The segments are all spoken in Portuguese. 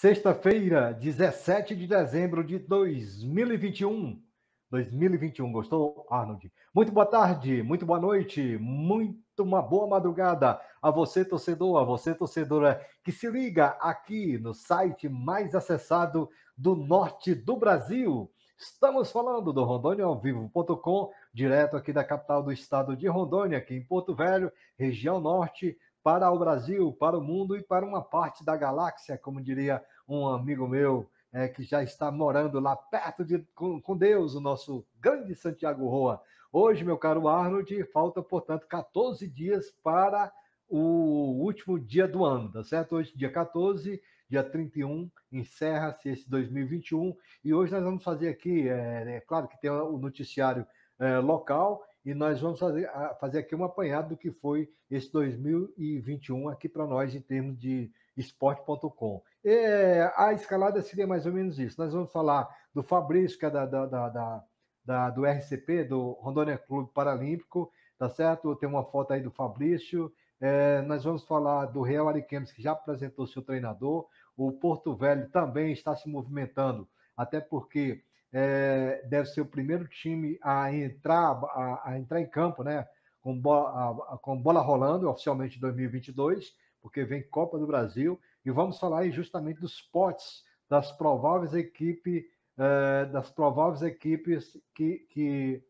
Sexta-feira, 17 de dezembro de 2021. 2021, gostou, Arnold? Muito boa tarde, muito boa noite, muito uma boa madrugada a você, torcedor, a você, torcedora, que se liga aqui no site mais acessado do norte do Brasil. Estamos falando do RondôniaAovivo.com, direto aqui da capital do estado de Rondônia, aqui em Porto Velho, região norte, para o Brasil, para o mundo e para uma parte da galáxia, como diria um amigo meu é, que já está morando lá perto de, com, com Deus, o nosso grande Santiago Roa. Hoje, meu caro Arnold, falta, portanto, 14 dias para o último dia do ano, tá certo? Hoje, dia 14, dia 31, encerra-se esse 2021. E hoje nós vamos fazer aqui, é, é claro que tem o noticiário é, local, e nós vamos fazer, fazer aqui um apanhado do que foi esse 2021 aqui para nós em termos de esporte.com. É, a escalada seria mais ou menos isso. Nós vamos falar do Fabrício, que é da, da, da, da do RCP, do Rondônia Clube Paralímpico, tá certo? Tem uma foto aí do Fabrício. É, nós vamos falar do Real Ariquemes, que já apresentou seu treinador. O Porto Velho também está se movimentando, até porque é, deve ser o primeiro time a entrar, a, a entrar em campo, né? Com bola, a, com bola rolando, oficialmente em 2022, porque vem Copa do Brasil e vamos falar aí justamente dos potes das prováveis equipes, eh, das prováveis equipes que, que,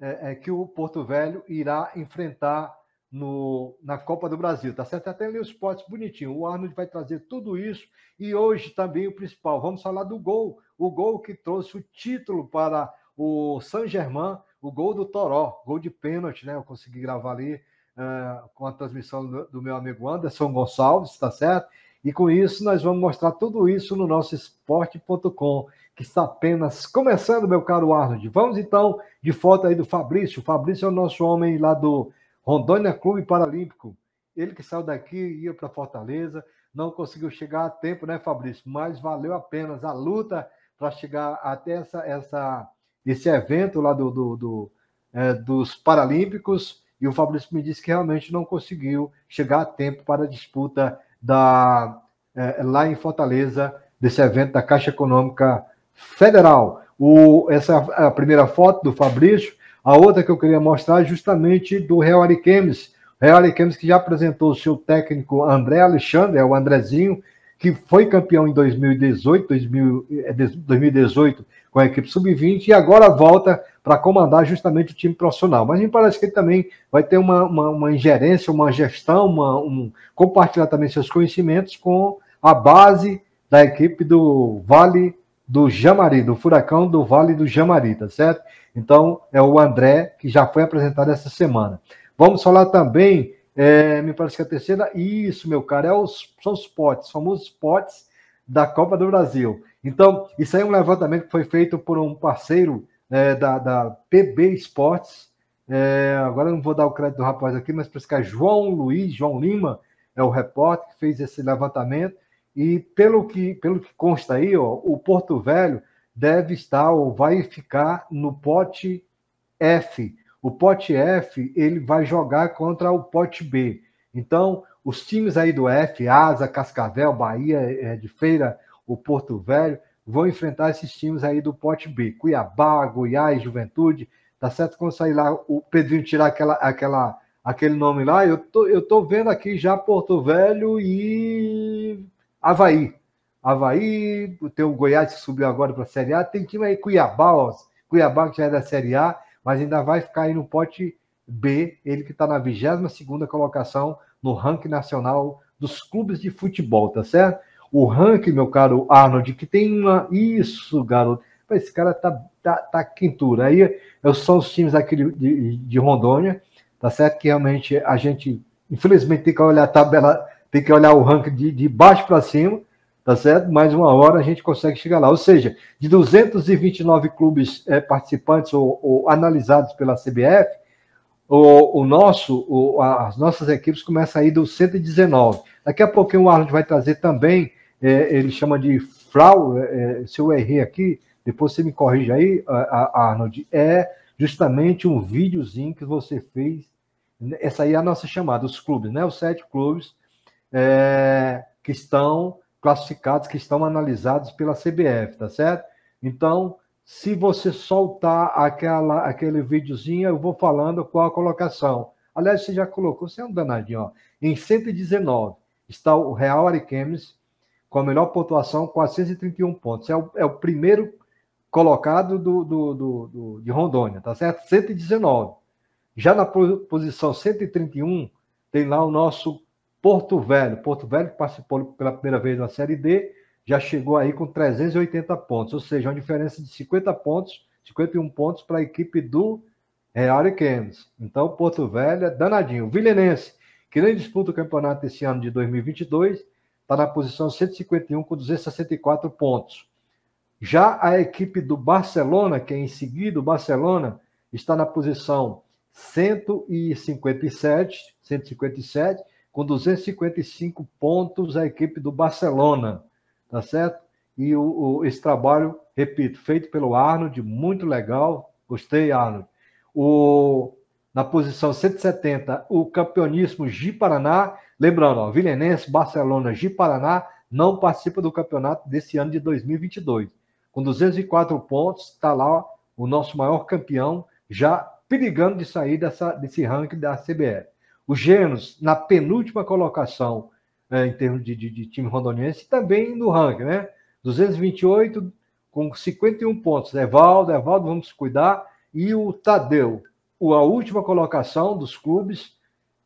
eh, eh, que o Porto Velho irá enfrentar no, na Copa do Brasil, tá certo? Até ali os potes bonitinho. O Arnold vai trazer tudo isso e hoje também o principal. Vamos falar do gol, o gol que trouxe o título para o San Germán, o gol do Toró, gol de pênalti, né? Eu consegui gravar ali uh, com a transmissão do, do, meu amigo Anderson Gonçalves, tá certo? E com isso, nós vamos mostrar tudo isso no nosso esporte.com, que está apenas começando, meu caro Arnold. Vamos então de foto aí do Fabrício. O Fabrício é o nosso homem lá do Rondônia Clube Paralímpico. Ele que saiu daqui, ia para Fortaleza, não conseguiu chegar a tempo, né, Fabrício? Mas valeu apenas a luta para chegar até essa, essa, esse evento lá do, do, do é, dos Paralímpicos. E o Fabrício me disse que realmente não conseguiu chegar a tempo para a disputa da, é, lá em Fortaleza, desse evento da Caixa Econômica Federal. O, essa a primeira foto do Fabrício, a outra que eu queria mostrar é justamente do Real Ariquemes. Real Ariquemes que já apresentou o seu técnico André Alexandre, é o Andrezinho, que foi campeão em 2018, 2018 é, com a equipe sub-20 e agora volta para comandar justamente o time profissional. Mas me parece que ele também vai ter uma, uma, uma ingerência, uma gestão, uma, um compartilhar também seus conhecimentos com a base da equipe do Vale do Jamari, do Furacão do Vale do Jamari, tá certo? Então, é o André, que já foi apresentado essa semana. Vamos falar também é, me parece que é a terceira, isso, meu cara, é os, são os potes, famosos potes da Copa do Brasil. Então, isso aí é um levantamento que foi feito por um parceiro é, da, da, PB Esportes. É, agora eu não vou dar o crédito do rapaz aqui, mas parece que é João Luiz, João Lima, é o repórter que fez esse levantamento. E pelo que, pelo que consta aí, ó, o Porto Velho deve estar ou vai ficar no pote F o pote F ele vai jogar contra o pote B. Então, os times aí do F, Asa, Cascavel, Bahia é, de Feira, o Porto Velho, vão enfrentar esses times aí do pote B. Cuiabá, Goiás, Juventude, tá certo? Quando sair lá, o Pedrinho tirar aquela, aquela, aquele nome lá, eu tô, eu tô vendo aqui já Porto Velho e Havaí. Havaí, tem o Goiás que subiu agora para a Série A, tem time aí Cuiabá, ó, Cuiabá que já é da Série A, mas ainda vai ficar aí no pote B, ele que está na 22 colocação no ranking nacional dos clubes de futebol, tá certo? O ranking, meu caro Arnold, que tem uma... Isso, garoto. Esse cara tá, tá, tá quintura. Aí são os times aqui de, de Rondônia, tá certo? Que realmente a gente, infelizmente, tem que olhar a tabela, tem que olhar o ranking de, de baixo para cima, tá certo? Mais uma hora a gente consegue chegar lá. Ou seja, de 229 clubes é, participantes ou, ou, analisados pela CBF, o, o nosso, o, as nossas equipes começam a ir do 119. Daqui a pouquinho o Arnold vai trazer também, é, ele chama de FRAU, é, eh, se eu errei aqui, depois você me corrige aí, Arnold, é justamente um videozinho que você fez, né, essa aí é a nossa chamada, os clubes, né? Os sete clubes que estão classificados que estão analisados pela CBF, tá certo? Então, se você soltar aquela, aquele videozinho, eu vou falando qual a colocação. Aliás, você já colocou, você é um danadinho, ó. Em 119 está o Real Ariquemes com a melhor pontuação, 431 pontos. É o, é o primeiro colocado do, do, do, do, de Rondônia, tá certo? 119. Já na posição 131, tem lá o nosso Porto Velho. Porto Velho que participou pela primeira vez na Série D, já chegou aí com 380 pontos, ou seja, uma diferença de 50 pontos, 51 pontos para a equipe do eh, Real Cairns. Então, Porto Velho é danadinho. Vilhenense, que nem disputa o campeonato esse ano de 2022, está na posição 151 com 264 pontos. Já a equipe do Barcelona, que é em seguida o Barcelona, está na posição 157, 157 com 255 pontos a equipe do Barcelona, tá certo? E o, o, esse trabalho, repito, feito pelo Arnold, muito legal, gostei, Arnold. O, na posição 170, o campeonismo Gi Paraná, lembrando, ó, Vilhenense, Barcelona, Gi Paraná, não participa do campeonato desse ano de 2022. Com 204 pontos, está lá o nosso maior campeão, já perigando de sair dessa, desse ranking da CBF. O Genos, na penúltima colocação é, em termos de, de, de, time rondoniense, também no ranking, né? 228 com 51 pontos. Evaldo, Evaldo, vamos cuidar. E o Tadeu, a última colocação dos clubes,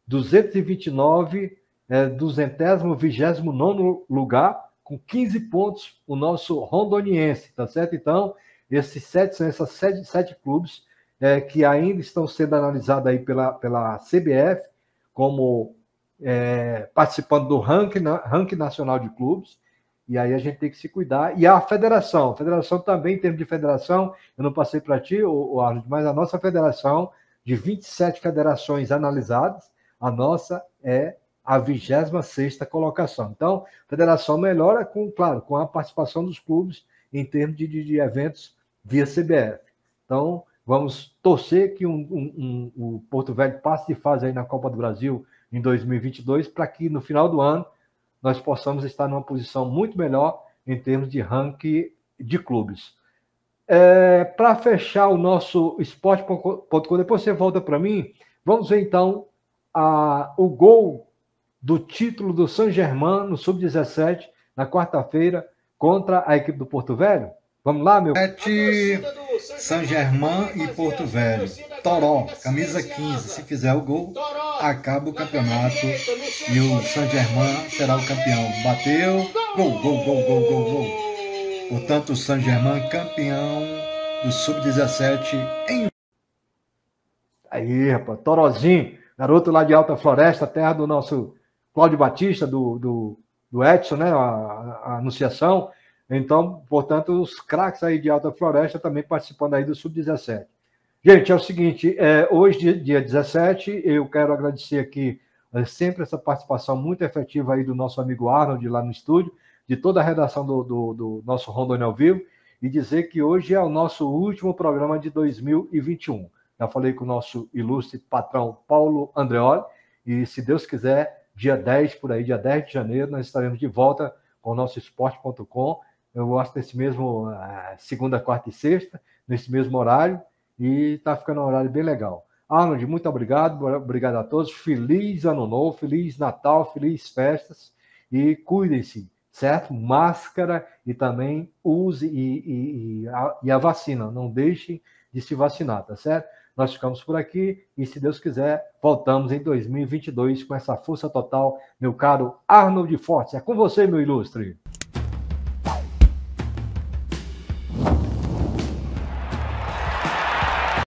229, é, 229 lugar, com 15 pontos, o nosso rondoniense, tá certo? Então, esses sete, são esses sete, sete clubes é, que ainda estão sendo analisados aí pela, pela CBF, como é, participando do ranking, ranking nacional de clubes, e aí a gente tem que se cuidar. E a federação, a federação também, em termos de federação, eu não passei para ti, o Arnold, mas a nossa federação, de 27 federações analisadas, a nossa é a 26 colocação. Então, a federação melhora, com, claro, com a participação dos clubes em termos de, de, de eventos via CBF. Então, Vamos torcer que um, um, um, o Porto Velho passe de fase aí na Copa do Brasil em 2022, para que no final do ano nós possamos estar numa posição muito melhor em termos de ranking de clubes. É, para fechar o nosso esporte.com, depois você volta para mim, vamos ver então a, o gol do título do San Germán no Sub-17, na quarta-feira, contra a equipe do Porto Velho. Vamos lá, meu. Sete... São Germán e Porto Velho. Toró, camisa 15. Se fizer o gol, acaba o campeonato e o São Germán será o campeão. Bateu, gol, gol, gol, gol, gol, gol. Portanto, o São Germán campeão do Sub-17 em. Aí, rapaz, Torozinho, garoto lá de Alta Floresta, terra do nosso Cláudio Batista, do, do, do Edson, né? a, a anunciação. Então, portanto, os craques aí de Alta Floresta também participando aí do Sub-17. Gente, é o seguinte, é, hoje, dia 17, eu quero agradecer aqui é, sempre essa participação muito efetiva aí do nosso amigo Arnold lá no estúdio, de toda a redação do, do, do nosso Rondônia ao Vivo, e dizer que hoje é o nosso último programa de 2021. Já falei com o nosso ilustre patrão Paulo Andreoli, e se Deus quiser, dia 10 por aí, dia 10 de janeiro, nós estaremos de volta com o nosso esporte.com eu gosto desse mesmo ah, segunda, quarta e sexta, nesse mesmo horário, e está ficando um horário bem legal. Arnold, muito obrigado, obrigado a todos. Feliz Ano Novo, Feliz Natal, Feliz Festas e cuidem-se, certo? Máscara e também use e, e, a, e a vacina, não deixem de se vacinar, tá certo? Nós ficamos por aqui e, se Deus quiser, voltamos em 2022 com essa força total, meu caro Arnold Forte. É com você, meu ilustre.